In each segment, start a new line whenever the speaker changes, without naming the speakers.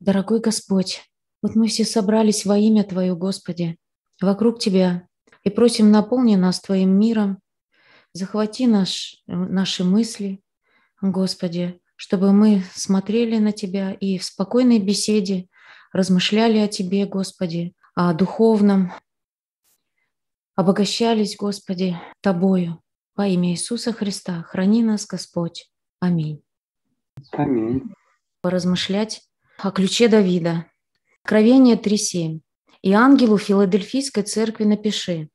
Дорогой Господь, вот мы все собрались во имя Твое, Господи, вокруг Тебя, и просим, наполни нас Твоим миром, захвати наш, э, наши мысли, Господи, чтобы мы смотрели на Тебя и в спокойной беседе размышляли о Тебе, Господи, о духовном, обогащались, Господи, Тобою. Во имя Иисуса Христа храни нас, Господь. Аминь. Аминь. Поразмышлять о ключе Давида. Откровение 3.7. «И ангелу Филадельфийской церкви напиши,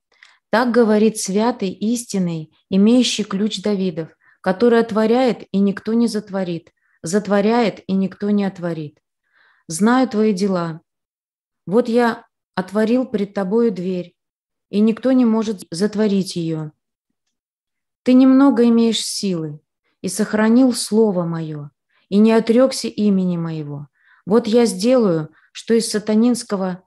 так говорит святый, истинный, имеющий ключ Давидов, который отворяет, и никто не затворит, затворяет, и никто не отворит. Знаю твои дела. Вот я отворил пред тобою дверь, и никто не может затворить ее. Ты немного имеешь силы, и сохранил слово мое, и не отрекся имени моего. Вот я сделаю, что из сатанинского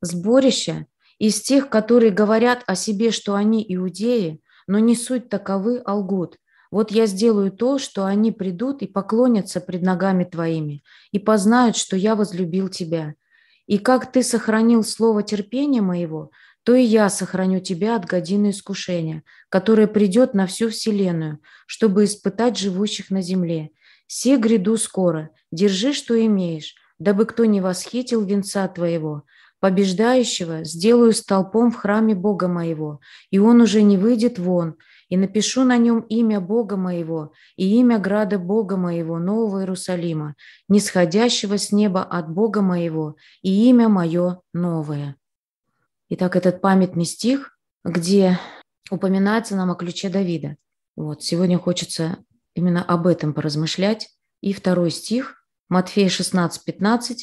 сборища, из тех, которые говорят о себе, что они иудеи, но не суть таковы, а лгут. Вот я сделаю то, что они придут и поклонятся пред ногами твоими, и познают, что я возлюбил тебя. И как ты сохранил слово терпения моего, то и я сохраню тебя от годины искушения, которое придет на всю вселенную, чтобы испытать живущих на земле. Се гряду скоро, держи, что имеешь, дабы кто не восхитил венца твоего. Побеждающего сделаю столпом в храме Бога моего, и он уже не выйдет вон, и напишу на нем имя Бога моего и имя града Бога моего, Нового Иерусалима, нисходящего с неба от Бога моего, и имя мое новое». Итак, этот памятный стих, где упоминается нам о ключе Давида. Вот, сегодня хочется именно об этом поразмышлять. И второй стих, Матфея 16:15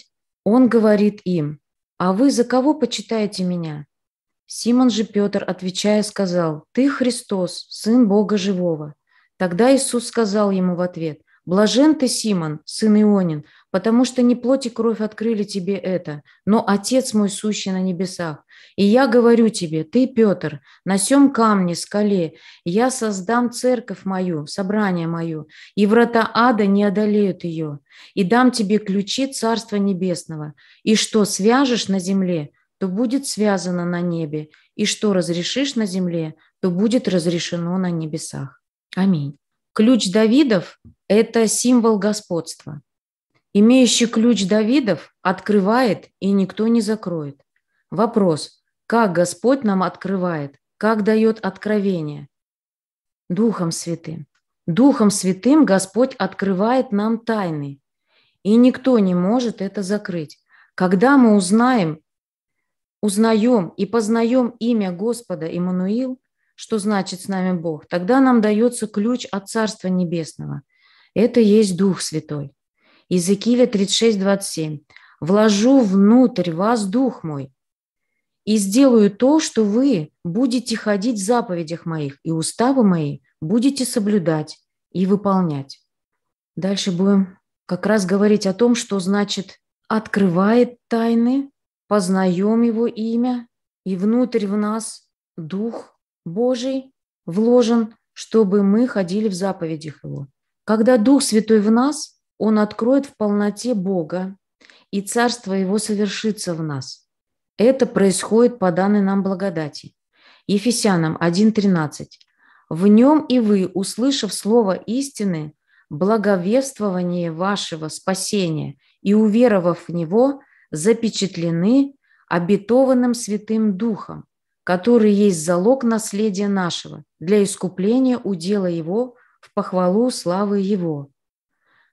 он говорит им, «А вы за кого почитаете меня?» Симон же Петр, отвечая, сказал, «Ты Христос, Сын Бога Живого». Тогда Иисус сказал ему в ответ, «Блажен ты, Симон, сын Ионин, потому что не плоть и кровь открыли тебе это, но Отец мой сущий на небесах. И я говорю тебе, ты, Петр, на сем камне, скале, я создам церковь мою, собрание мое, и врата ада не одолеют ее, и дам тебе ключи Царства Небесного, и что свяжешь на земле, то будет связано на небе, и что разрешишь на земле, то будет разрешено на небесах. Аминь. Ключ Давидов – это символ господства. Имеющий ключ Давидов открывает, и никто не закроет. Вопрос, как Господь нам открывает, как дает откровение? Духом Святым. Духом Святым Господь открывает нам тайны, и никто не может это закрыть. Когда мы узнаем, узнаем и познаем имя Господа Иммануил, что значит с нами Бог, тогда нам дается ключ от Царства Небесного. Это есть Дух Святой. Иезекииля 36:27. «Вложу внутрь вас дух мой, и сделаю то, что вы будете ходить в заповедях моих, и уставы мои будете соблюдать и выполнять». Дальше будем как раз говорить о том, что значит «открывает тайны», «познаем его имя», и внутрь в нас Дух Божий вложен, чтобы мы ходили в заповедях Его. Когда Дух Святой в нас – он откроет в полноте Бога, и Царство Его совершится в нас. Это происходит по данной нам благодати. Ефесянам 1.13. «В нем и вы, услышав слово истины, благовествование вашего спасения и уверовав в него, запечатлены обетованным Святым Духом, который есть залог наследия нашего для искупления удела его в похвалу славы его,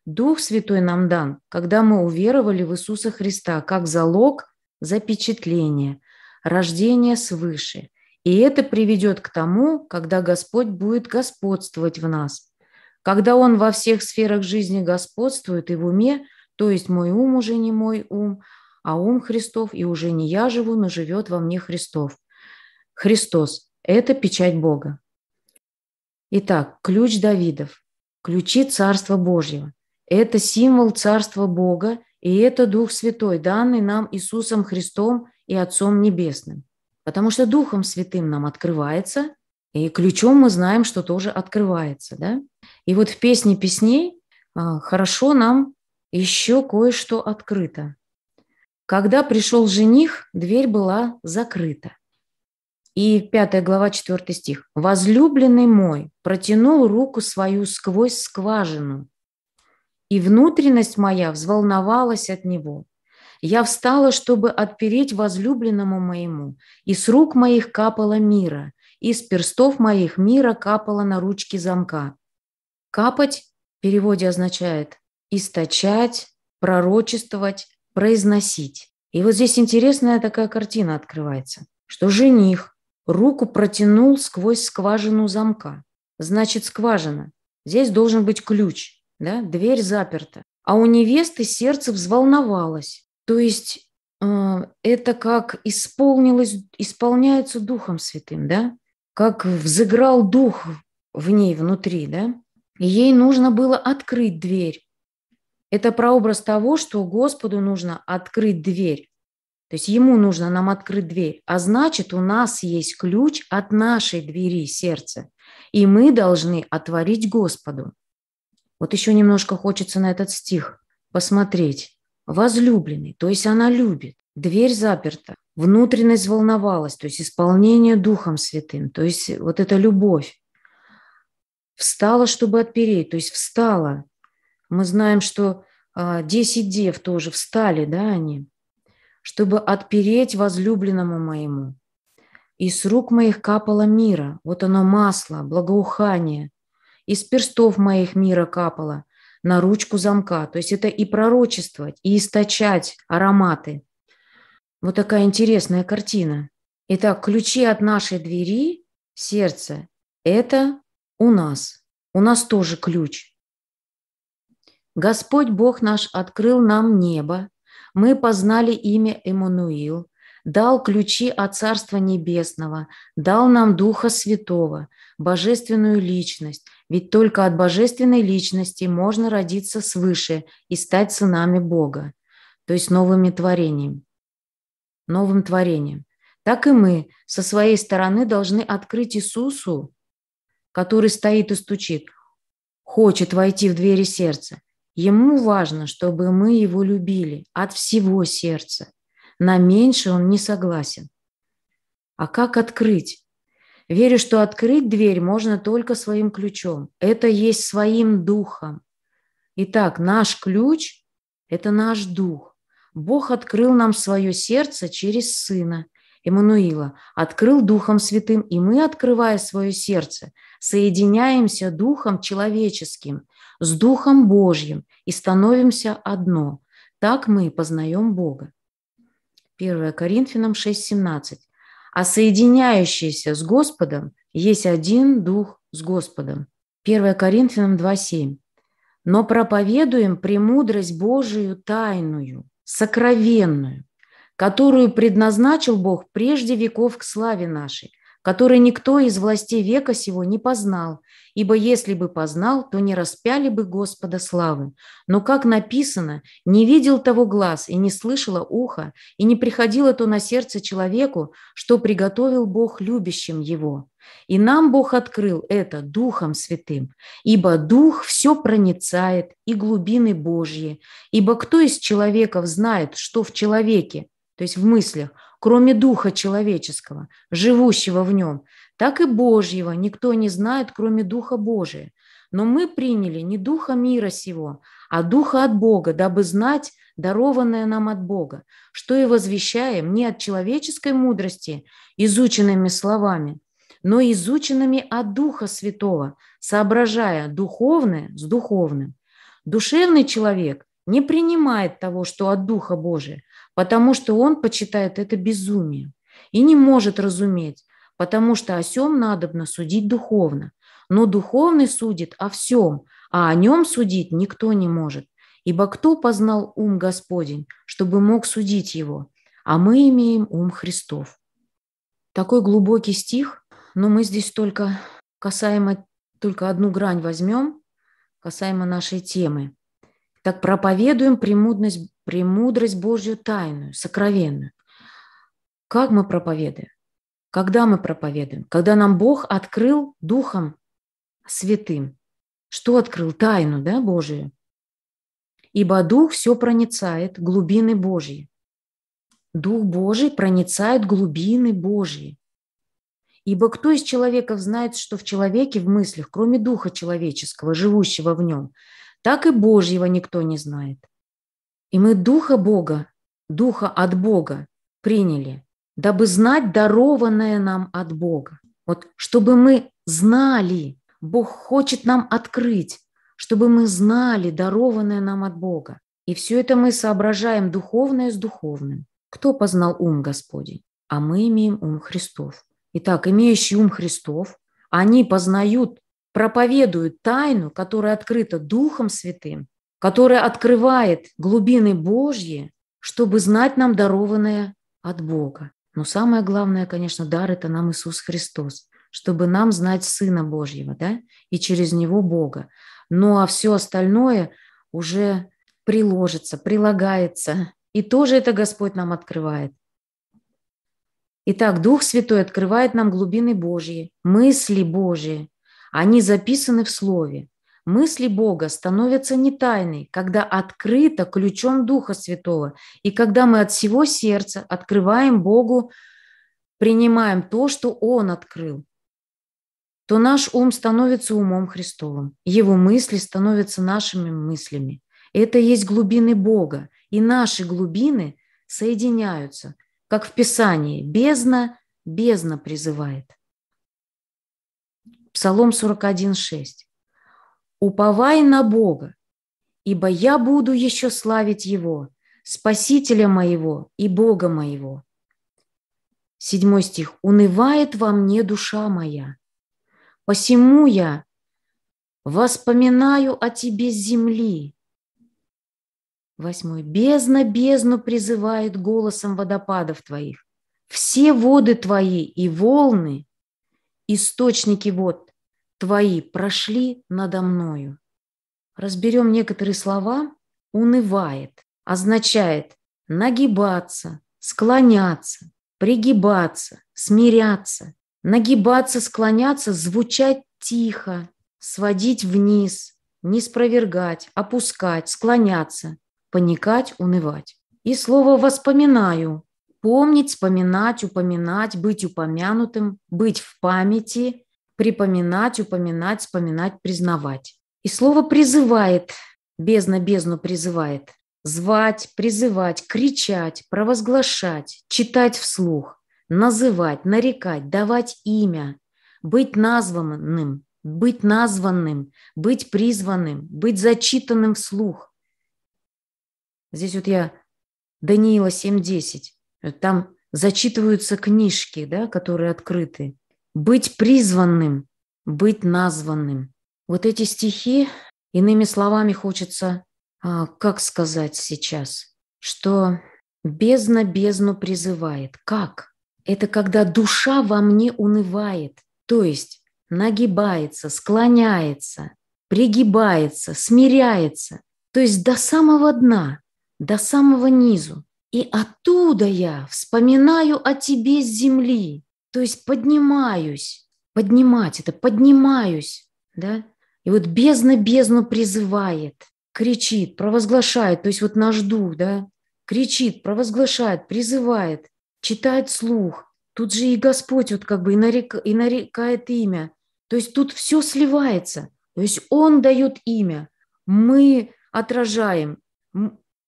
Дух Святой нам дан, когда мы уверовали в Иисуса Христа как залог запечатления, рождения свыше. И это приведет к тому, когда Господь будет господствовать в нас. Когда Он во всех сферах жизни господствует и в уме, то есть мой ум уже не мой ум, а ум Христов, и уже не я живу, но живет во мне Христов. Христос – это печать Бога. Итак, ключ Давидов, ключи Царства Божьего. Это символ Царства Бога, и это Дух Святой, данный нам Иисусом Христом и Отцом Небесным. Потому что Духом Святым нам открывается, и ключом мы знаем, что тоже открывается. Да? И вот в песне песней а, хорошо нам еще кое-что открыто. Когда пришел жених, дверь была закрыта. И 5 глава, 4 стих. «Возлюбленный мой протянул руку свою сквозь скважину, и внутренность моя взволновалась от него. Я встала, чтобы отпереть возлюбленному моему, и с рук моих капала мира, и с перстов моих мира капала на ручки замка. Капать в переводе означает источать, пророчествовать, произносить. И вот здесь интересная такая картина открывается, что жених руку протянул сквозь скважину замка. Значит, скважина. Здесь должен быть ключ да, дверь заперта. А у невесты сердце взволновалось. То есть э, это как исполнилось, исполняется Духом Святым, да? Как взыграл Дух в ней внутри, да? ей нужно было открыть дверь. Это прообраз того, что Господу нужно открыть дверь. То есть ему нужно нам открыть дверь. А значит, у нас есть ключ от нашей двери сердца. И мы должны отворить Господу. Вот еще немножко хочется на этот стих посмотреть. Возлюбленный, то есть она любит. Дверь заперта, внутренность волновалась, то есть исполнение Духом Святым, то есть вот эта любовь. Встала, чтобы отпереть, то есть встала. Мы знаем, что а, десять дев тоже встали, да, они, чтобы отпереть возлюбленному моему. И с рук моих капала мира, вот оно масло, благоухание – из перстов моих мира капало на ручку замка. То есть это и пророчествовать, и источать ароматы. Вот такая интересная картина. Итак, ключи от нашей двери, сердца, это у нас. У нас тоже ключ. Господь Бог наш открыл нам небо, мы познали имя Эммануил, дал ключи от Царства Небесного, дал нам Духа Святого, Божественную Личность, ведь только от божественной личности можно родиться свыше и стать сынами Бога, то есть новыми творением. Новым творением. Так и мы со своей стороны должны открыть Иисусу, который стоит и стучит, хочет войти в двери сердца. Ему важно, чтобы мы его любили от всего сердца. На меньше он не согласен. А как открыть? Верю, что открыть дверь можно только своим ключом. Это есть своим духом. Итак, наш ключ – это наш дух. Бог открыл нам свое сердце через Сына Эммануила, открыл Духом Святым, и мы, открывая свое сердце, соединяемся Духом человеческим с Духом Божьим и становимся одно. Так мы познаем Бога. 1 Коринфянам 6,17 а соединяющийся с Господом есть один дух с Господом. 1 Коринфянам 2.7. Но проповедуем премудрость Божию тайную, сокровенную, которую предназначил Бог прежде веков к славе нашей, который никто из властей века сего не познал, ибо если бы познал, то не распяли бы Господа славы. Но, как написано, не видел того глаз и не слышало ухо, и не приходило то на сердце человеку, что приготовил Бог любящим его. И нам Бог открыл это Духом Святым, ибо Дух все проницает и глубины Божьи, ибо кто из человеков знает, что в человеке, то есть в мыслях, кроме духа человеческого, живущего в нем, так и Божьего никто не знает, кроме духа Божия. Но мы приняли не духа мира сего, а духа от Бога, дабы знать, дарованное нам от Бога, что и возвещаем не от человеческой мудрости, изученными словами, но изученными от Духа Святого, соображая духовное с духовным. Душевный человек не принимает того, что от Духа Божия, потому что он почитает это безумие и не может разуметь, потому что о сем надобно судить духовно. Но духовный судит о всем, а о нем судить никто не может. Ибо кто познал ум Господень, чтобы мог судить его? А мы имеем ум Христов. Такой глубокий стих, но мы здесь только касаемо, только одну грань возьмем, касаемо нашей темы так проповедуем премудность, премудрость Божью тайную, сокровенную. Как мы проповедуем? Когда мы проповедуем? Когда нам Бог открыл Духом Святым. Что открыл? Тайну, да, Божию. Ибо Дух все проницает, глубины Божьи. Дух Божий проницает глубины Божьи. Ибо кто из человеков знает, что в человеке, в мыслях, кроме духа человеческого, живущего в нем? так и Божьего никто не знает. И мы Духа Бога, Духа от Бога приняли, дабы знать дарованное нам от Бога. Вот чтобы мы знали, Бог хочет нам открыть, чтобы мы знали дарованное нам от Бога. И все это мы соображаем духовное с духовным. Кто познал ум Господень? А мы имеем ум Христов. Итак, имеющий ум Христов, они познают проповедуют тайну, которая открыта Духом Святым, которая открывает глубины Божьи, чтобы знать нам дарованное от Бога. Но самое главное, конечно, дар – это нам Иисус Христос, чтобы нам знать Сына Божьего, да, и через Него Бога. Ну а все остальное уже приложится, прилагается, и тоже это Господь нам открывает. Итак, Дух Святой открывает нам глубины Божьи, мысли Божьи, они записаны в Слове. Мысли Бога становятся не тайной, когда открыто ключом Духа Святого, и когда мы от всего сердца открываем Богу, принимаем то, что Он открыл, то наш ум становится умом Христовым, его мысли становятся нашими мыслями. Это есть глубины Бога, и наши глубины соединяются, как в Писании «бездна, бездна призывает». Псалом 41.6. «Уповай на Бога, ибо я буду еще славить Его, Спасителя моего и Бога моего». Седьмой стих. «Унывает во мне душа моя, посему я воспоминаю о тебе с земли». Восьмой. «Бездна бездну призывает голосом водопадов твоих. Все воды твои и волны, источники вод, твои прошли надо мною. Разберем некоторые слова. Унывает означает нагибаться, склоняться, пригибаться, смиряться, нагибаться, склоняться, звучать тихо, сводить вниз, не спровергать, опускать, склоняться, паникать, унывать. И слово «воспоминаю» – помнить, вспоминать, упоминать, быть упомянутым, быть в памяти, припоминать, упоминать, вспоминать, признавать. И слово «призывает», бездна бездну призывает, звать, призывать, кричать, провозглашать, читать вслух, называть, нарекать, давать имя, быть названным, быть названным, быть призванным, быть зачитанным вслух. Здесь вот я Даниила 7.10, там зачитываются книжки, да, которые открыты. Быть призванным, быть названным. Вот эти стихи, иными словами, хочется, а, как сказать сейчас, что бездна бездну призывает. Как? Это когда душа во мне унывает, то есть нагибается, склоняется, пригибается, смиряется, то есть до самого дна, до самого низу. И оттуда я вспоминаю о тебе с земли, то есть поднимаюсь, поднимать это, поднимаюсь, да? И вот бездна бездну призывает, кричит, провозглашает, то есть вот наш дух, да, кричит, провозглашает, призывает, читает слух. Тут же и Господь вот как бы и, нарек, и нарекает имя. То есть тут все сливается. То есть Он дает имя. Мы отражаем.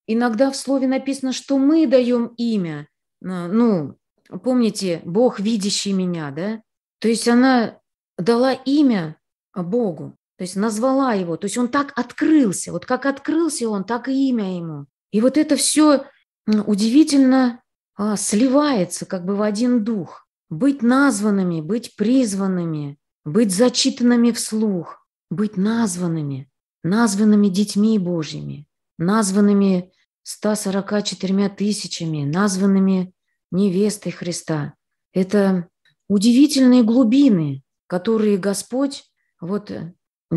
Иногда в слове написано, что мы даем имя. Э, ну, помните, Бог, видящий меня, да? То есть она дала имя Богу, то есть назвала его, то есть он так открылся, вот как открылся он, так и имя ему. И вот это все удивительно а, сливается как бы в один дух. Быть названными, быть призванными, быть зачитанными вслух, быть названными, названными детьми Божьими, названными 144 тысячами, названными невестой Христа. Это удивительные глубины, которые Господь вот э,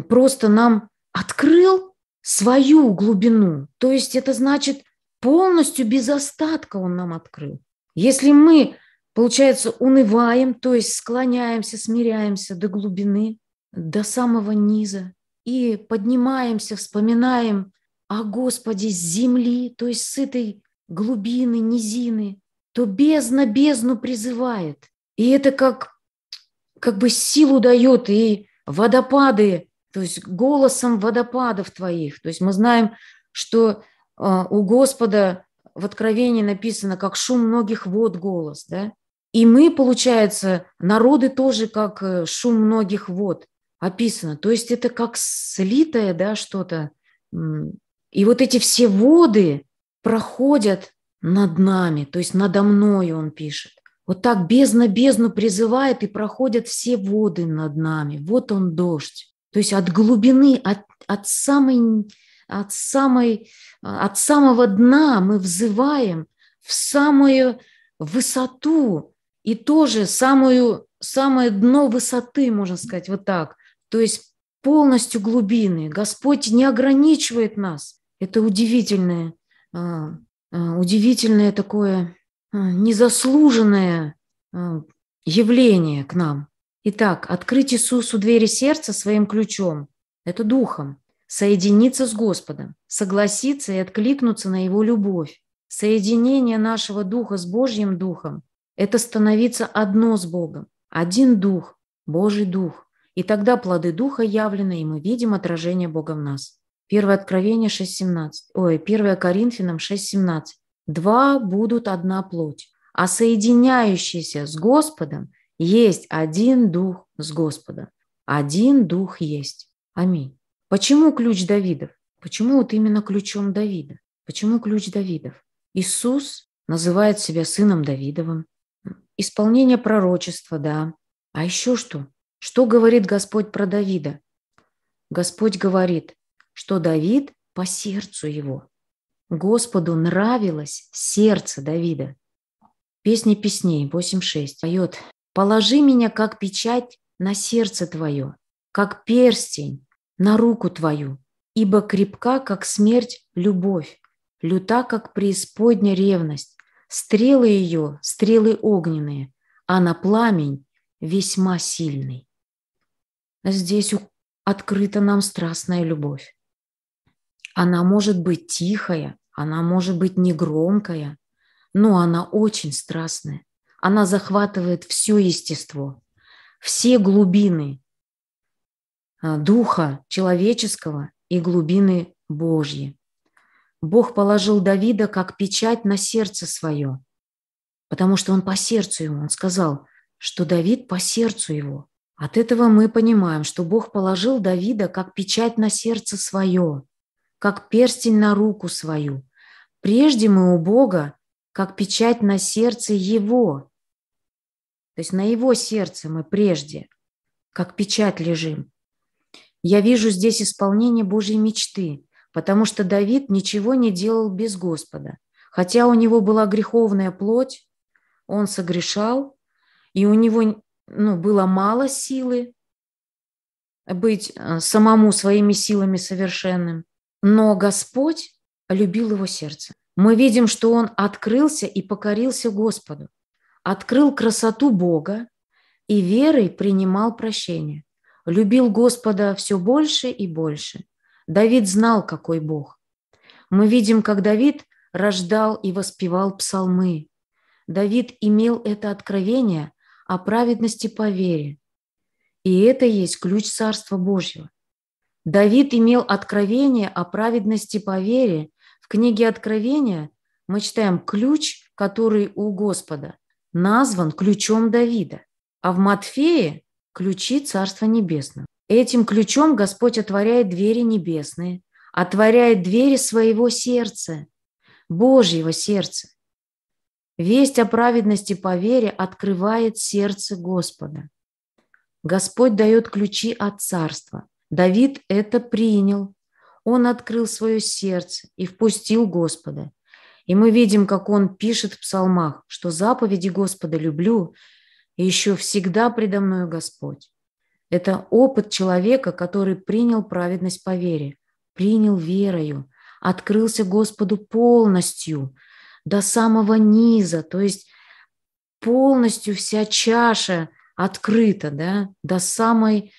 просто нам открыл свою глубину. То есть это значит полностью без остатка Он нам открыл. Если мы, получается, унываем, то есть склоняемся, смиряемся до глубины, до самого низа, и поднимаемся, вспоминаем о Господе с земли, то есть с этой глубины, низины, то бездна бездну призывает. И это как, как бы силу дает, и водопады, то есть голосом водопадов твоих. То есть мы знаем, что а, у Господа в Откровении написано, как шум многих вод голос, да? И мы, получается, народы тоже как э, шум многих вод описано. То есть это как слитое, да, что-то. И вот эти все воды проходят над нами, то есть надо мною, он пишет. Вот так бездна бездну призывает и проходят все воды над нами. Вот он дождь. То есть от глубины, от, от, самой, от, самой, от самого дна мы взываем в самую высоту и тоже самую, самое дно высоты, можно сказать, вот так. То есть полностью глубины. Господь не ограничивает нас. Это удивительное а, а, удивительное такое а, незаслуженное а, явление к нам. Итак, открыть Иисусу двери сердца своим ключом – это духом, соединиться с Господом, согласиться и откликнуться на Его любовь. Соединение нашего духа с Божьим духом – это становиться одно с Богом, один дух, Божий дух. И тогда плоды духа явлены, и мы видим отражение Бога в нас. Первое Откровение 6.17. Ой, 1 Коринфянам 6.17. Два будут одна плоть, а соединяющиеся с Господом есть один Дух с Господом. Один Дух есть. Аминь. Почему ключ Давидов? Почему вот именно ключом Давида? Почему ключ Давидов? Иисус называет себя сыном Давидовым. Исполнение пророчества, да. А еще что? Что говорит Господь про Давида? Господь говорит, что Давид по сердцу его. Господу нравилось сердце Давида. Песни песней 8.6 поет «Положи меня, как печать, на сердце твое, как перстень, на руку твою, ибо крепка, как смерть, любовь, люта, как преисподня ревность, стрелы ее, стрелы огненные, а на пламень весьма сильный». Здесь открыта нам страстная любовь. Она может быть тихая, она может быть негромкая, но она очень страстная. Она захватывает все естество, все глубины э, духа человеческого и глубины Божьи. Бог положил Давида как печать на сердце свое, потому что он по сердцу ему, он сказал, что Давид по сердцу его. От этого мы понимаем, что Бог положил Давида как печать на сердце свое как перстень на руку свою. Прежде мы у Бога, как печать на сердце Его. То есть на Его сердце мы прежде, как печать лежим. Я вижу здесь исполнение Божьей мечты, потому что Давид ничего не делал без Господа. Хотя у него была греховная плоть, он согрешал, и у него ну, было мало силы быть э, самому своими силами совершенным но Господь любил его сердце. Мы видим, что он открылся и покорился Господу, открыл красоту Бога и верой принимал прощение, любил Господа все больше и больше. Давид знал, какой Бог. Мы видим, как Давид рождал и воспевал псалмы. Давид имел это откровение о праведности по вере. И это есть ключ Царства Божьего. Давид имел откровение о праведности по вере. В книге Откровения мы читаем ключ, который у Господа назван ключом Давида, а в Матфее – ключи Царства Небесного. Этим ключом Господь отворяет двери небесные, отворяет двери своего сердца, Божьего сердца. Весть о праведности по вере открывает сердце Господа. Господь дает ключи от Царства. Давид это принял. Он открыл свое сердце и впустил Господа. И мы видим, как он пишет в псалмах, что заповеди Господа люблю, и еще всегда предо мною Господь. Это опыт человека, который принял праведность по вере, принял верою, открылся Господу полностью, до самого низа, то есть полностью вся чаша открыта, да, до самой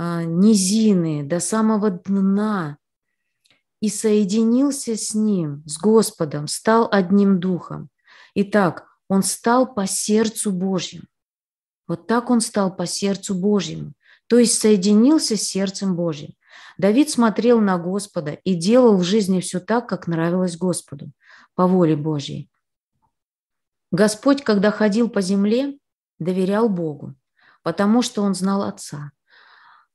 а, низины, до самого дна, и соединился с Ним, с Господом, стал одним духом. Итак, он стал по сердцу Божьему. Вот так он стал по сердцу Божьему, то есть соединился с сердцем Божьим. Давид смотрел на Господа и делал в жизни все так, как нравилось Господу, по воле Божьей. Господь, когда ходил по земле, доверял Богу, потому что он знал Отца.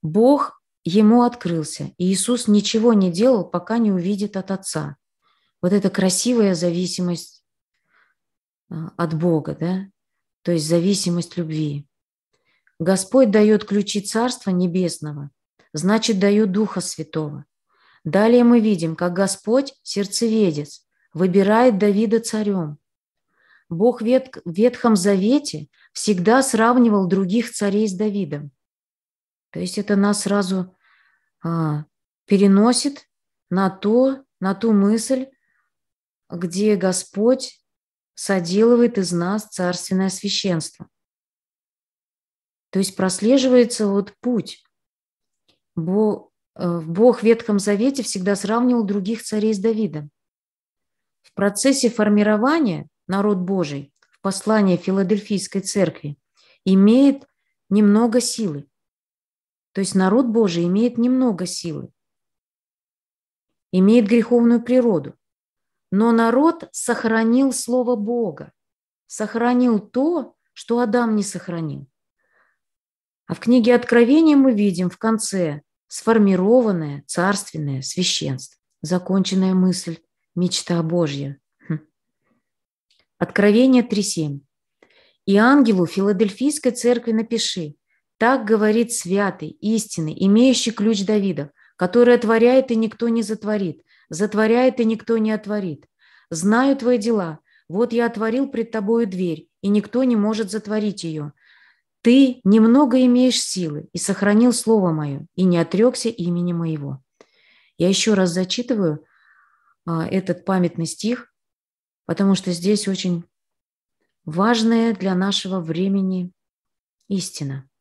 Бог ему открылся, и Иисус ничего не делал, пока не увидит от Отца. Вот эта красивая зависимость а, от Бога, да? то есть зависимость любви. Господь дает ключи Царства Небесного, значит, дает Духа Святого. Далее мы видим, как Господь, сердцеведец, выбирает Давида царем. Бог в Ветхом Завете всегда сравнивал других царей с Давидом – то есть это нас сразу а, переносит на то, на ту мысль, где Господь соделывает из нас царственное священство. То есть прослеживается вот путь. Бог, э, Бог в Ветхом Завете всегда сравнивал других царей с Давидом. В процессе формирования народ Божий в послании Филадельфийской церкви имеет немного силы. То есть народ Божий имеет немного силы, имеет греховную природу. Но народ сохранил Слово Бога, сохранил то, что Адам не сохранил. А в книге Откровения мы видим в конце сформированное царственное священство, законченная мысль, мечта Божья. Хм. Откровение 3.7. «И ангелу Филадельфийской церкви напиши, так говорит святый, истинный, имеющий ключ Давида, который отворяет, и никто не затворит, затворяет, и никто не отворит. Знаю твои дела, вот я отворил пред тобою дверь, и никто не может затворить ее. Ты немного имеешь силы и сохранил слово мое, и не отрекся имени моего». Я еще раз зачитываю а, этот памятный стих, потому что здесь очень важная для нашего времени истина –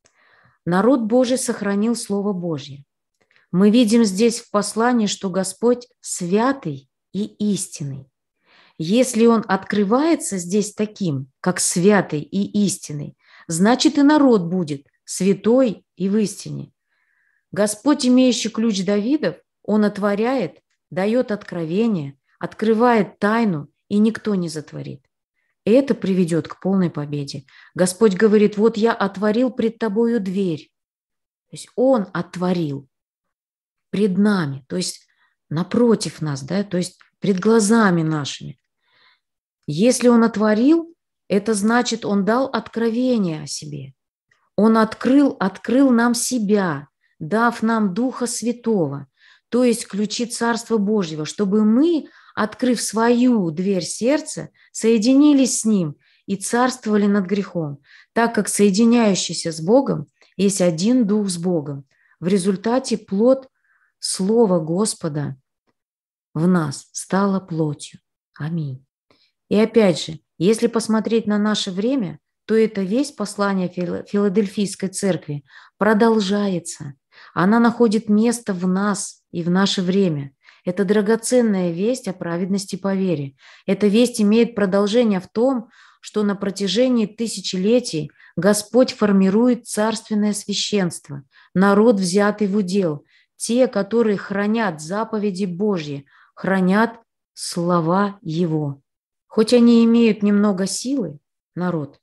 Народ Божий сохранил Слово Божье. Мы видим здесь в послании, что Господь святый и истинный. Если Он открывается здесь таким, как святый и истинный, значит и народ будет святой и в истине. Господь, имеющий ключ Давидов, Он отворяет, дает откровение, открывает тайну, и никто не затворит это приведет к полной победе. Господь говорит, вот я отворил пред тобою дверь. То есть Он отворил пред нами, то есть напротив нас, да, то есть пред глазами нашими. Если Он отворил, это значит, Он дал откровение о себе. Он открыл, открыл нам себя, дав нам Духа Святого, то есть ключи Царства Божьего, чтобы мы открыв свою дверь сердца, соединились с Ним и царствовали над грехом, так как соединяющийся с Богом есть один дух с Богом. В результате плод Слова Господа в нас стало плотью. Аминь. И опять же, если посмотреть на наше время, то это весь послание Филадельфийской церкви продолжается. Она находит место в нас и в наше время – это драгоценная весть о праведности по вере. Эта весть имеет продолжение в том, что на протяжении тысячелетий Господь формирует царственное священство, народ, взятый в удел, те, которые хранят заповеди Божьи, хранят слова Его. Хоть они имеют немного силы, народ,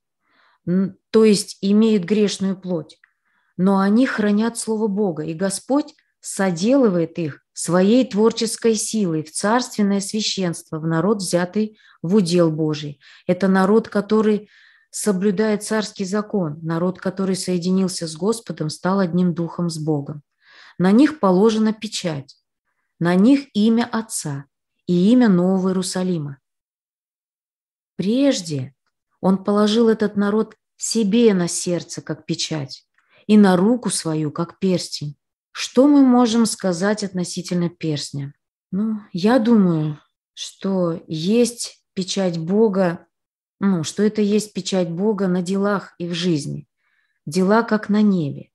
то есть имеют грешную плоть, но они хранят Слово Бога, и Господь соделывает их своей творческой силой в царственное священство, в народ, взятый в удел Божий. Это народ, который соблюдает царский закон, народ, который соединился с Господом, стал одним духом с Богом. На них положена печать, на них имя Отца и имя Нового Иерусалима. Прежде он положил этот народ себе на сердце, как печать, и на руку свою, как перстень. Что мы можем сказать относительно перстня? Ну, я думаю, что есть печать Бога, ну, что это есть печать Бога на делах и в жизни. Дела, как на небе.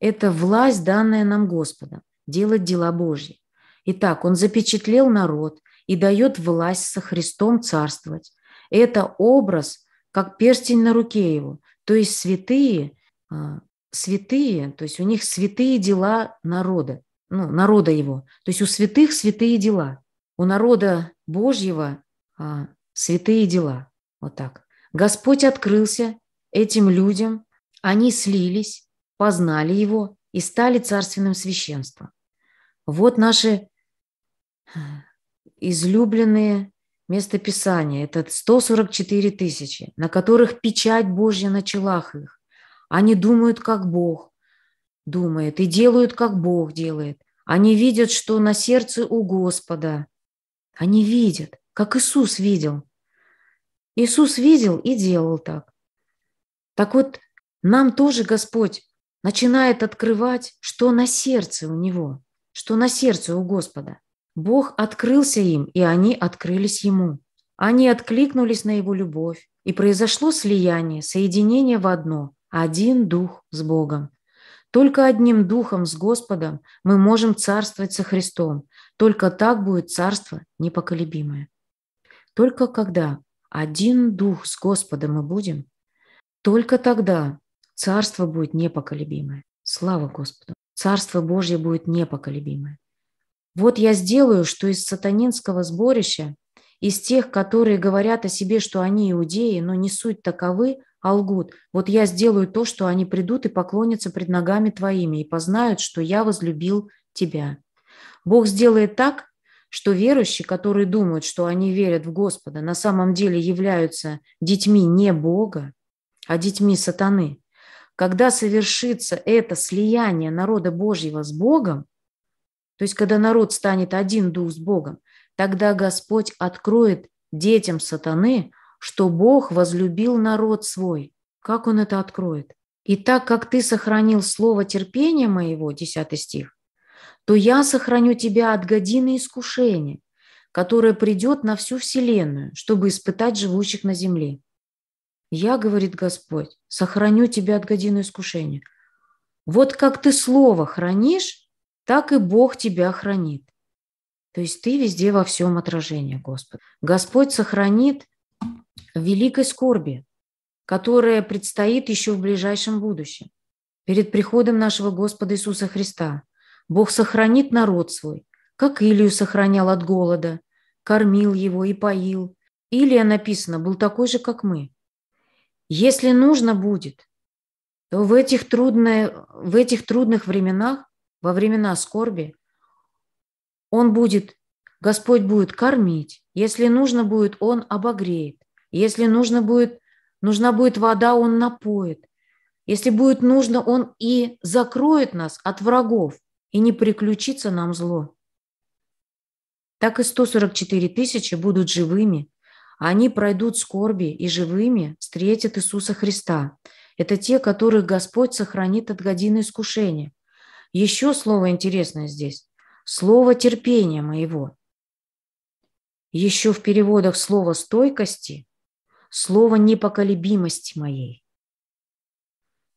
Это власть, данная нам Господом, делать дела Божьи. Итак, Он запечатлел народ и дает власть со Христом царствовать. Это образ, как перстень на руке его. То есть святые а, святые, то есть у них святые дела народа, ну, народа его. То есть у святых святые дела. У народа Божьего а, святые дела. Вот так. Господь открылся этим людям, они слились, познали его и стали царственным священством. Вот наши а, излюбленные местописания. Это 144 тысячи, на которых печать Божья на челах их они думают, как Бог думает, и делают, как Бог делает. Они видят, что на сердце у Господа. Они видят, как Иисус видел. Иисус видел и делал так. Так вот, нам тоже Господь начинает открывать, что на сердце у Него, что на сердце у Господа. Бог открылся им, и они открылись Ему. Они откликнулись на Его любовь, и произошло слияние, соединение в одно один дух с Богом. Только одним духом с Господом мы можем царствовать со Христом. Только так будет царство непоколебимое. Только когда один дух с Господом мы будем, только тогда царство будет непоколебимое. Слава Господу! Царство Божье будет непоколебимое. Вот я сделаю, что из сатанинского сборища, из тех, которые говорят о себе, что они иудеи, но не суть таковы, а лгут. Вот я сделаю то, что они придут и поклонятся пред ногами твоими, и познают, что я возлюбил тебя. Бог сделает так, что верующие, которые думают, что они верят в Господа, на самом деле являются детьми не Бога, а детьми сатаны. Когда совершится это слияние народа Божьего с Богом, то есть когда народ станет один дух с Богом, тогда Господь откроет детям сатаны что Бог возлюбил народ свой. Как он это откроет? И так как ты сохранил слово терпения моего, 10 стих, то я сохраню тебя от годины искушения, которое придет на всю вселенную, чтобы испытать живущих на земле. Я, говорит Господь, сохраню тебя от годины искушения. Вот как ты слово хранишь, так и Бог тебя хранит. То есть ты везде во всем отражение, Господь. Господь сохранит великой скорби, которая предстоит еще в ближайшем будущем, перед приходом нашего Господа Иисуса Христа. Бог сохранит народ свой, как Илью сохранял от голода, кормил его и поил. Илия, написано, был такой же, как мы. Если нужно будет, то в этих, трудные, в этих трудных временах, во времена скорби, он будет, Господь будет кормить. Если нужно будет, он обогреет. Если нужно будет, нужна будет вода, он напоит. Если будет нужно, он и закроет нас от врагов, и не приключится нам зло. Так и 144 тысячи будут живыми, они пройдут скорби и живыми встретят Иисуса Христа. Это те, которых Господь сохранит от годины искушения. Еще слово интересное здесь. Слово терпения моего. Еще в переводах слово стойкости слово непоколебимости моей.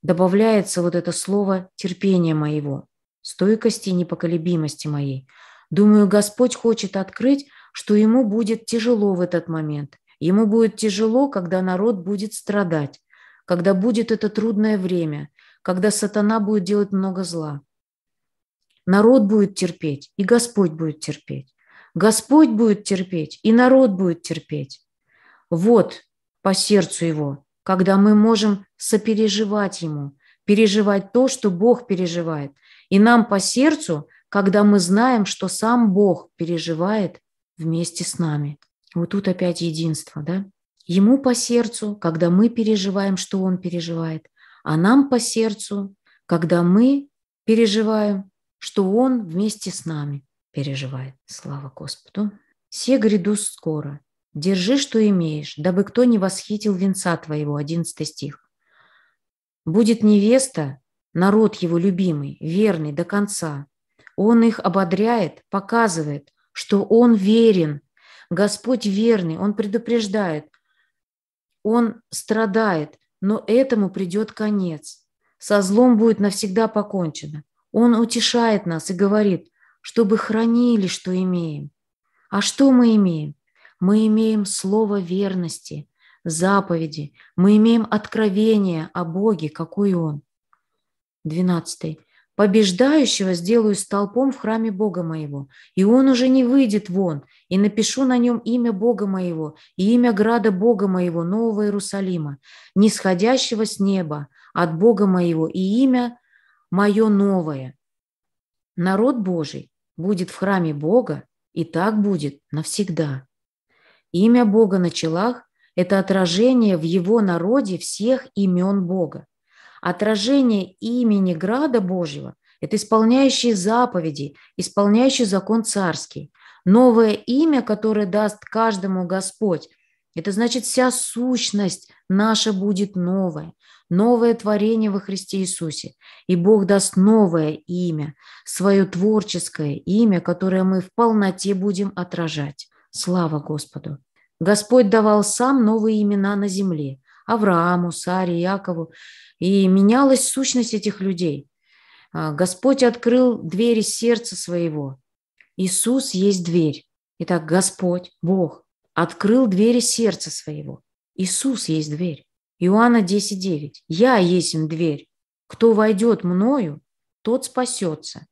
Добавляется вот это слово терпения моего, стойкости и непоколебимости моей. Думаю, Господь хочет открыть, что ему будет тяжело в этот момент. Ему будет тяжело, когда народ будет страдать, когда будет это трудное время, когда сатана будет делать много зла. Народ будет терпеть, и Господь будет терпеть. Господь будет терпеть, и народ будет терпеть. Вот по сердцу его, когда мы можем сопереживать ему, переживать то, что Бог переживает. И нам по сердцу, когда мы знаем, что сам Бог переживает вместе с нами. Вот тут опять единство, да? Ему по сердцу, когда мы переживаем, что он переживает, а нам по сердцу, когда мы переживаем, что он вместе с нами переживает. Слава Господу! Все грядут скоро, Держи, что имеешь, дабы кто не восхитил венца твоего. 11 стих. Будет невеста, народ его любимый, верный до конца. Он их ободряет, показывает, что он верен. Господь верный, он предупреждает, он страдает, но этому придет конец. Со злом будет навсегда покончено. Он утешает нас и говорит, чтобы хранили, что имеем. А что мы имеем? Мы имеем слово верности, заповеди, мы имеем откровение о Боге, какой Он. 12. Побеждающего сделаю столпом в храме Бога моего, и он уже не выйдет вон, и напишу на нем имя Бога моего и имя града Бога моего, Нового Иерусалима, нисходящего с неба от Бога моего, и имя мое новое. Народ Божий будет в храме Бога, и так будет навсегда. Имя Бога на челах – это отражение в его народе всех имен Бога. Отражение имени Града Божьего – это исполняющий заповеди, исполняющий закон царский. Новое имя, которое даст каждому Господь, это значит, вся сущность наша будет новая, новое творение во Христе Иисусе. И Бог даст новое имя, свое творческое имя, которое мы в полноте будем отражать. Слава Господу! Господь давал сам новые имена на земле – Аврааму, Саре, Якову, и менялась сущность этих людей. А, Господь открыл двери сердца своего. Иисус есть дверь. Итак, Господь, Бог, открыл двери сердца своего. Иисус есть дверь. Иоанна 10.9. «Я есть дверь. Кто войдет мною, тот спасется.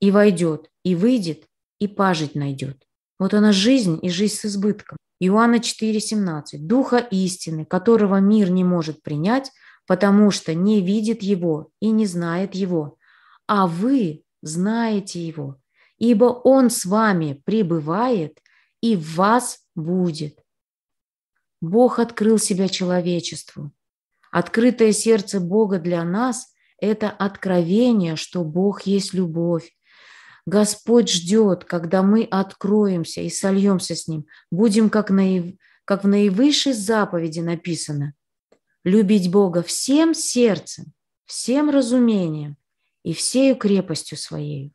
И войдет, и выйдет, и пажить найдет». Вот она жизнь и жизнь с избытком. Иоанна 4,17. Духа истины, которого мир не может принять, потому что не видит его и не знает его. А вы знаете его, ибо он с вами пребывает и в вас будет. Бог открыл себя человечеству. Открытое сердце Бога для нас – это откровение, что Бог есть любовь, Господь ждет, когда мы откроемся и сольемся с Ним, будем, как, наив... как в наивысшей заповеди написано, любить Бога всем сердцем, всем разумением и всею крепостью своей.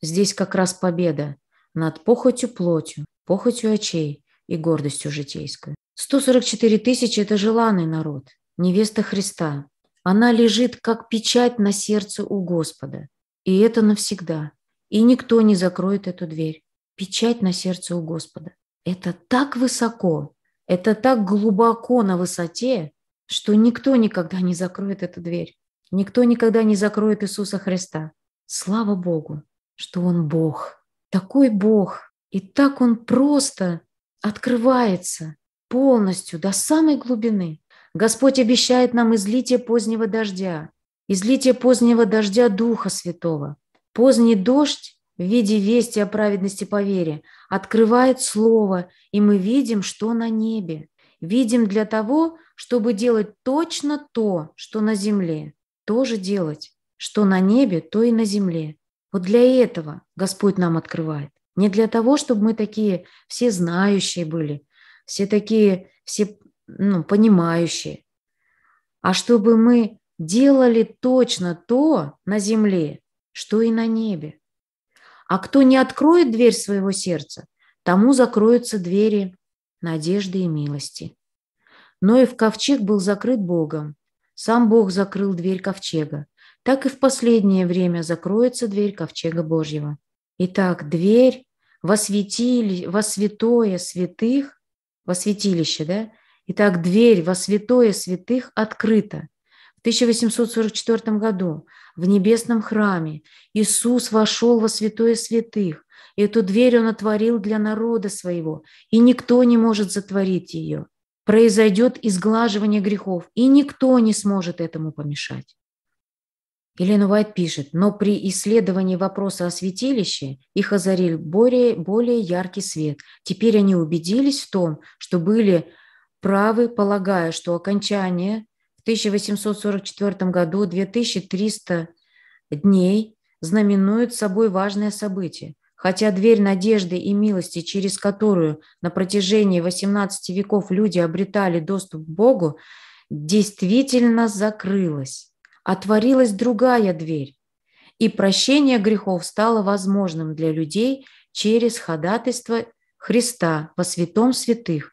Здесь как раз победа над похотью плотью, похотью очей и гордостью житейской. 144 тысячи – это желанный народ, невеста Христа. Она лежит как печать на сердце у Господа. И это навсегда и никто не закроет эту дверь. Печать на сердце у Господа. Это так высоко, это так глубоко на высоте, что никто никогда не закроет эту дверь. Никто никогда не закроет Иисуса Христа. Слава Богу, что Он Бог. Такой Бог. И так Он просто открывается полностью до самой глубины. Господь обещает нам излитие позднего дождя, излитие позднего дождя Духа Святого, Поздний дождь в виде вести о праведности по вере открывает слово, и мы видим, что на небе. Видим для того, чтобы делать точно то, что на земле. Тоже делать, что на небе, то и на земле. Вот для этого Господь нам открывает. Не для того, чтобы мы такие все знающие были, все такие, все ну, понимающие, а чтобы мы делали точно то на земле, что и на небе. А кто не откроет дверь своего сердца, тому закроются двери надежды и милости. Но и в ковчег был закрыт Богом. Сам Бог закрыл дверь ковчега. Так и в последнее время закроется дверь ковчега Божьего. Итак, дверь во, святили, во святое святых, во святилище, да? Итак, дверь во святое святых открыта – 1844 году в небесном храме Иисус вошел во святое святых, и эту дверь Он отворил для народа своего, и никто не может затворить ее. Произойдет изглаживание грехов, и никто не сможет этому помешать. Елена Уайт пишет, но при исследовании вопроса о святилище их озарил более, более яркий свет. Теперь они убедились в том, что были правы, полагая, что окончание в 1844 году 2300 дней знаменует собой важное событие. Хотя дверь надежды и милости, через которую на протяжении 18 веков люди обретали доступ к Богу, действительно закрылась. Отворилась другая дверь, и прощение грехов стало возможным для людей через ходатайство Христа во святом святых,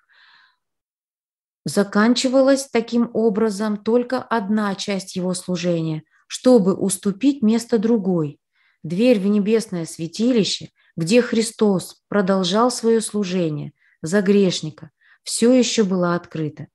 Заканчивалась таким образом только одна часть его служения, чтобы уступить место другой. Дверь в небесное святилище, где Христос продолжал свое служение за грешника, все еще была открыта.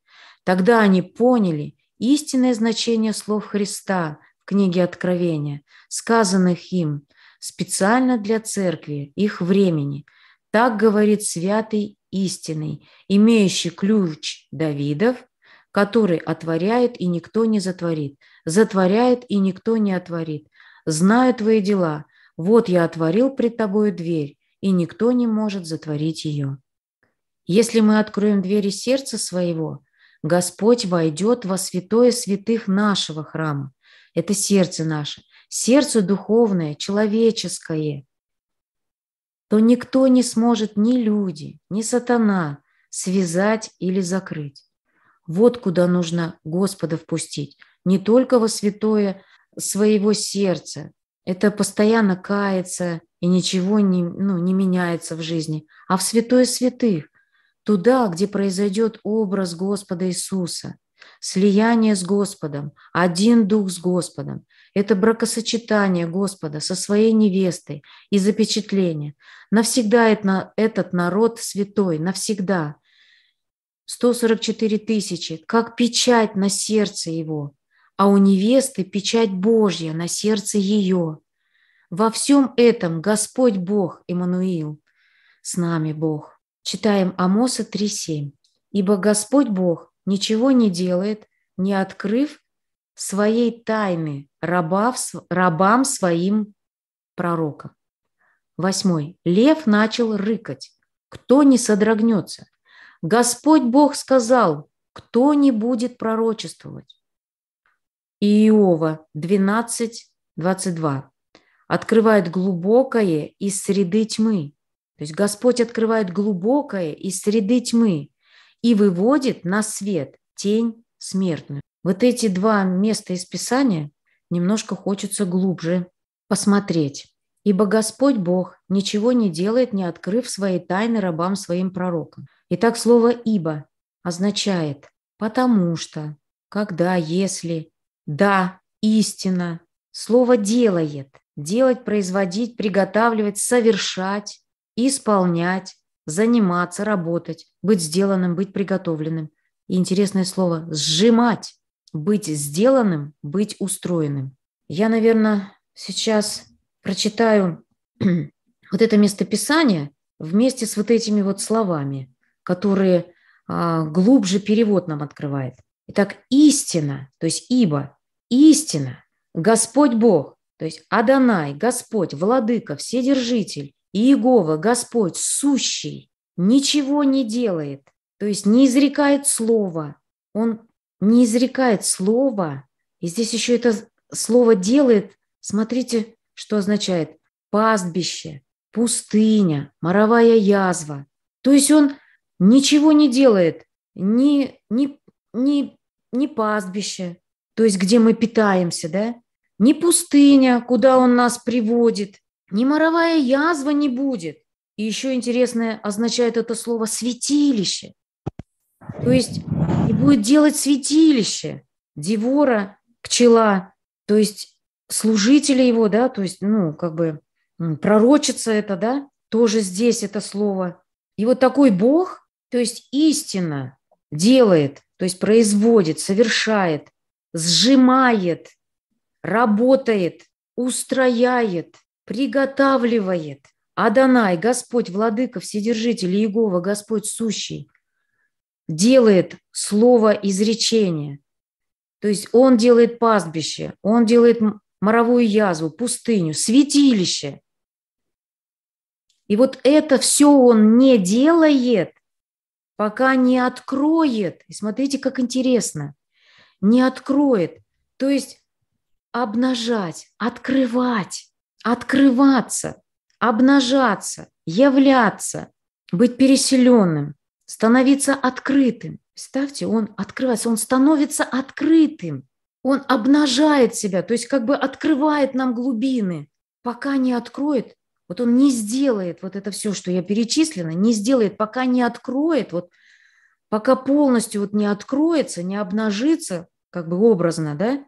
Тогда они поняли истинное значение слов Христа в книге Откровения, сказанных им специально для церкви, их времени – так говорит святый истинный, имеющий ключ Давидов, который отворяет, и никто не затворит, затворяет, и никто не отворит. Знаю твои дела, вот я отворил пред тобою дверь, и никто не может затворить ее. Если мы откроем двери сердца своего, Господь войдет во святое святых нашего храма. Это сердце наше, сердце духовное, человеческое – то никто не сможет ни люди, ни сатана связать или закрыть. Вот куда нужно Господа впустить, не только во святое своего сердца. Это постоянно кается и ничего не, ну, не меняется в жизни, а в святое святых, туда, где произойдет образ Господа Иисуса, слияние с Господом, один дух с Господом. Это бракосочетание Господа со своей невестой и запечатление. Навсегда этот народ святой, навсегда. 144 тысячи, как печать на сердце его, а у невесты печать Божья на сердце ее. Во всем этом Господь Бог, Иммануил, с нами Бог. Читаем Амоса 3.7. «Ибо Господь Бог ничего не делает, не открыв своей тайны раба, рабам своим пророка. Восьмой. Лев начал рыкать. Кто не содрогнется? Господь Бог сказал, кто не будет пророчествовать? Иова 12, 22. Открывает глубокое из среды тьмы. То есть Господь открывает глубокое из среды тьмы и выводит на свет тень смертную. Вот эти два места из Писания немножко хочется глубже посмотреть. Ибо Господь Бог ничего не делает, не открыв свои тайны рабам своим пророкам. Итак, слово «ибо» означает «потому что», «когда», «если», «да», «истина». Слово «делает» – делать, производить, приготавливать, совершать, исполнять, заниматься, работать, быть сделанным, быть приготовленным. И интересное слово «сжимать» быть сделанным, быть устроенным. Я, наверное, сейчас прочитаю вот это местописание вместе с вот этими вот словами, которые а, глубже перевод нам открывает. Итак, истина, то есть ибо, истина, Господь Бог, то есть Адонай, Господь, Владыка, Вседержитель, Иегова, Господь, Сущий, ничего не делает, то есть не изрекает слова, он не изрекает слова, и здесь еще это слово делает, смотрите, что означает пастбище, пустыня, моровая язва. То есть он ничего не делает, ни, ни, ни, ни пастбище, то есть где мы питаемся, да, ни пустыня, куда он нас приводит, ни моровая язва не будет. И еще интересное означает это слово «святилище». То есть и будет делать святилище Девора, пчела, то есть служители его, да, то есть, ну, как бы пророчится это, да, тоже здесь это слово. И вот такой Бог, то есть истина делает, то есть производит, совершает, сжимает, работает, устрояет, приготавливает. Адонай, Господь, Владыка, Вседержитель, Иегова, Господь Сущий, делает слово изречение, То есть он делает пастбище, он делает моровую язву, пустыню, святилище. И вот это все он не делает, пока не откроет. И смотрите, как интересно. Не откроет. То есть обнажать, открывать, открываться, обнажаться, являться, быть переселенным – становиться открытым. Ставьте, он открывается, он становится открытым. Он обнажает себя, то есть как бы открывает нам глубины. Пока не откроет, вот он не сделает вот это все, что я перечислила, не сделает, пока не откроет, вот пока полностью вот не откроется, не обнажится, как бы образно, да,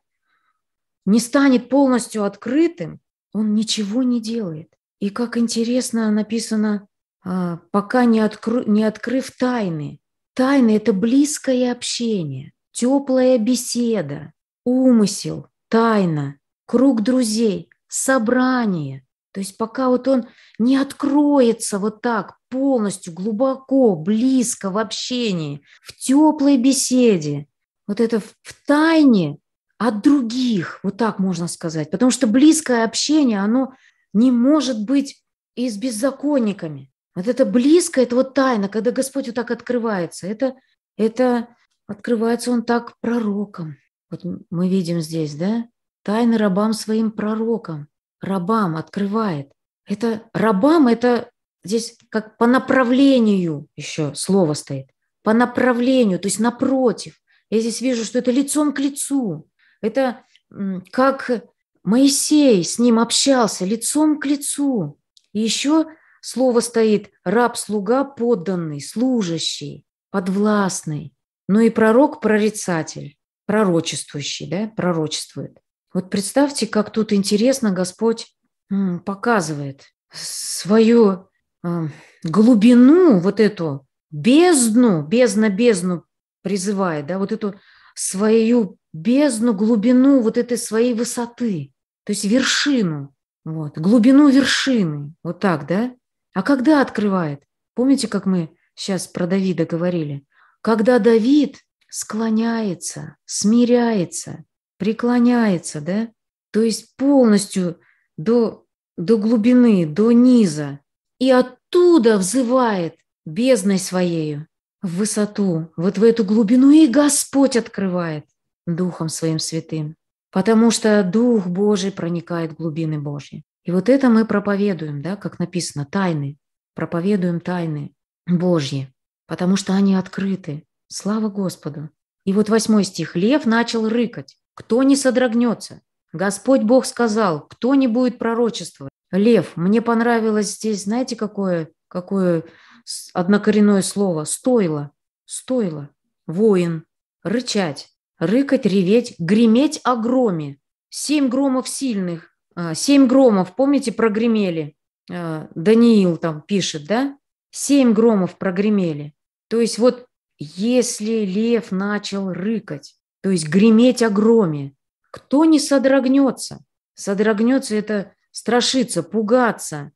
не станет полностью открытым, он ничего не делает. И как интересно написано а, пока не, откры, не открыв тайны. Тайны – это близкое общение, теплая беседа, умысел, тайна, круг друзей, собрание. То есть пока вот он не откроется вот так полностью, глубоко, близко в общении, в теплой беседе, вот это в тайне от других, вот так можно сказать. Потому что близкое общение, оно не может быть и с беззаконниками. Вот это близко, это вот тайна, когда Господь вот так открывается. Это, это открывается Он так пророком. Вот мы видим здесь, да? Тайны рабам своим пророком. Рабам открывает. Это рабам, это здесь как по направлению еще слово стоит. По направлению, то есть напротив. Я здесь вижу, что это лицом к лицу. Это как Моисей с ним общался лицом к лицу. И еще слово стоит «раб-слуга подданный, служащий, подвластный». Но ну и пророк – прорицатель, пророчествующий, да, пророчествует. Вот представьте, как тут интересно Господь показывает свою э, глубину, вот эту бездну, бездна-бездну призывает, да, вот эту свою бездну, глубину вот этой своей высоты, то есть вершину, вот, глубину вершины, вот так, да? А когда открывает? Помните, как мы сейчас про Давида говорили? Когда Давид склоняется, смиряется, преклоняется, да? То есть полностью до, до глубины, до низа. И оттуда взывает бездной своею в высоту, вот в эту глубину. И Господь открывает Духом Своим Святым. Потому что Дух Божий проникает в глубины Божьи. И вот это мы проповедуем, да, как написано, тайны. Проповедуем тайны Божьи, потому что они открыты. Слава Господу. И вот восьмой стих. Лев начал рыкать. Кто не содрогнется? Господь Бог сказал, кто не будет пророчествовать? Лев. Мне понравилось здесь, знаете, какое, какое однокоренное слово? Стоило. Стоило. Воин. Рычать. Рыкать, реветь, греметь о громе. Семь громов сильных, а, Семь громов, помните, прогремели. А, Даниил там пишет, да? Семь громов прогремели. То есть вот если лев начал рыкать, то есть греметь о громе, кто не содрогнется? Содрогнется – это страшиться, пугаться,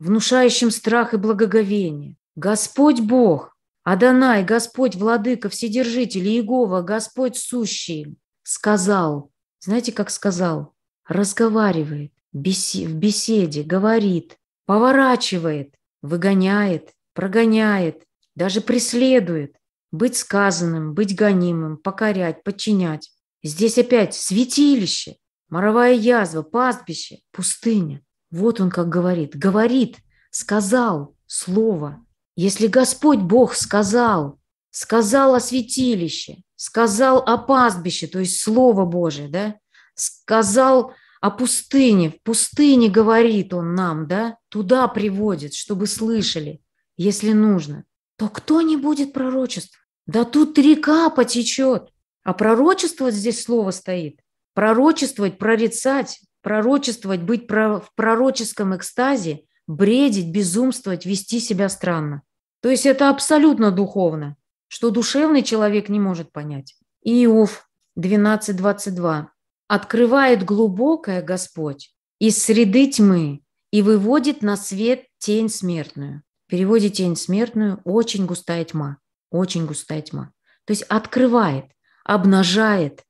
внушающим страх и благоговение. Господь Бог, Адонай, Господь, Владыка, Вседержитель, Иегова, Господь Сущий, сказал, знаете, как сказал? разговаривает, беси в беседе говорит, поворачивает, выгоняет, прогоняет, даже преследует. Быть сказанным, быть гонимым, покорять, подчинять. Здесь опять святилище, моровая язва, пастбище, пустыня. Вот он как говорит. Говорит, сказал слово. Если Господь Бог сказал, сказал о святилище, сказал о пастбище, то есть Слово Божие, да, сказал о пустыне. В пустыне говорит он нам, да? Туда приводит, чтобы слышали, если нужно. То кто не будет пророчеств? Да тут река потечет. А пророчествовать здесь слово стоит. Пророчествовать, прорицать, пророчествовать, быть в пророческом экстазе, бредить, безумствовать, вести себя странно. То есть это абсолютно духовно, что душевный человек не может понять. Иов 12.22 открывает глубокое Господь из среды тьмы и выводит на свет тень смертную. В переводе тень смертную очень густая тьма, очень густая тьма. То есть открывает, обнажает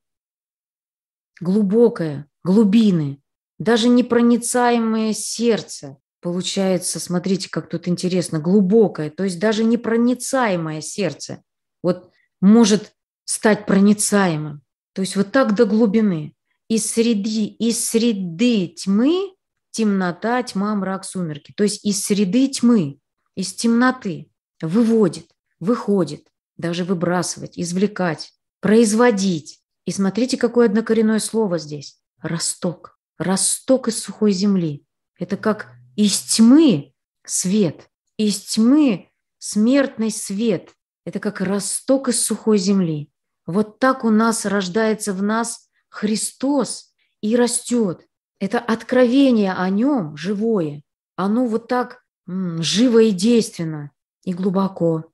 глубокое, глубины, даже непроницаемое сердце. Получается, смотрите, как тут интересно, глубокое, то есть даже непроницаемое сердце. Вот может стать проницаемым. То есть вот так до глубины из среды, из среды тьмы темнота, тьма, мрак, сумерки. То есть из среды тьмы, из темноты выводит, выходит, даже выбрасывать, извлекать, производить. И смотрите, какое однокоренное слово здесь. Росток. Росток из сухой земли. Это как из тьмы свет, из тьмы смертный свет. Это как росток из сухой земли. Вот так у нас рождается в нас – Христос и растет. Это откровение о нем живое. Оно вот так м, живо и действенно, и глубоко.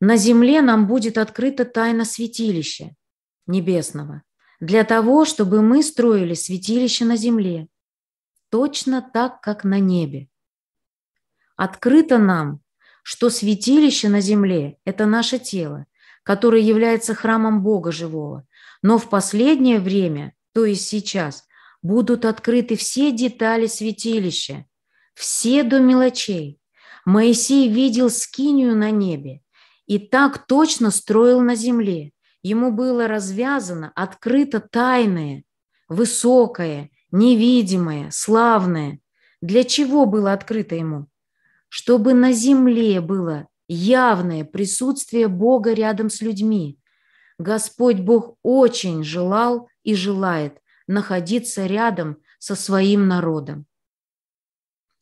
На земле нам будет открыта тайна святилища небесного для того, чтобы мы строили святилище на земле, точно так, как на небе. Открыто нам, что святилище на земле – это наше тело, которое является храмом Бога Живого – но в последнее время, то есть сейчас, будут открыты все детали святилища, все до мелочей. Моисей видел скинию на небе и так точно строил на земле. Ему было развязано, открыто тайное, высокое, невидимое, славное. Для чего было открыто ему? Чтобы на земле было явное присутствие Бога рядом с людьми, Господь Бог очень желал и желает находиться рядом со своим народом.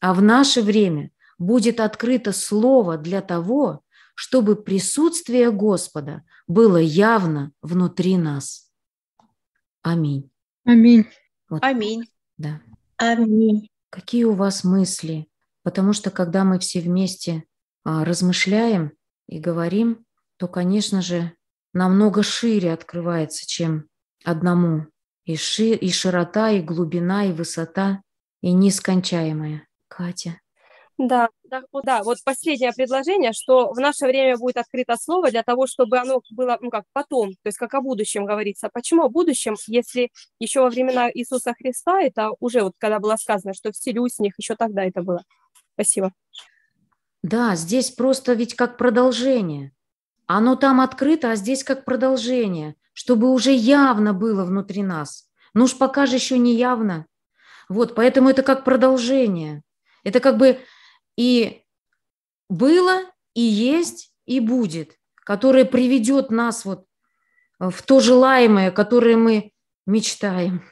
А в наше время будет открыто слово для того, чтобы присутствие Господа было явно внутри нас. Аминь. Аминь. Вот. Аминь. Да. Аминь. Какие у вас мысли? Потому что когда мы все вместе а, размышляем и говорим, то, конечно же, намного шире открывается, чем одному. И, ши, и широта, и глубина, и высота, и нескончаемая. Катя. Да, да, да, вот последнее предложение, что в наше время будет открыто слово для того, чтобы оно было, ну как, потом, то есть как о будущем говорится. Почему о будущем, если еще во времена Иисуса Христа, это уже вот когда было сказано, что вселюсь в них, еще тогда это было. Спасибо. Да, здесь просто ведь как продолжение. Оно там открыто, а здесь как продолжение, чтобы уже явно было внутри нас. Ну уж пока же еще не явно. Вот, поэтому это как продолжение. Это как бы и было, и есть, и будет, которое приведет нас вот в то желаемое, которое мы мечтаем.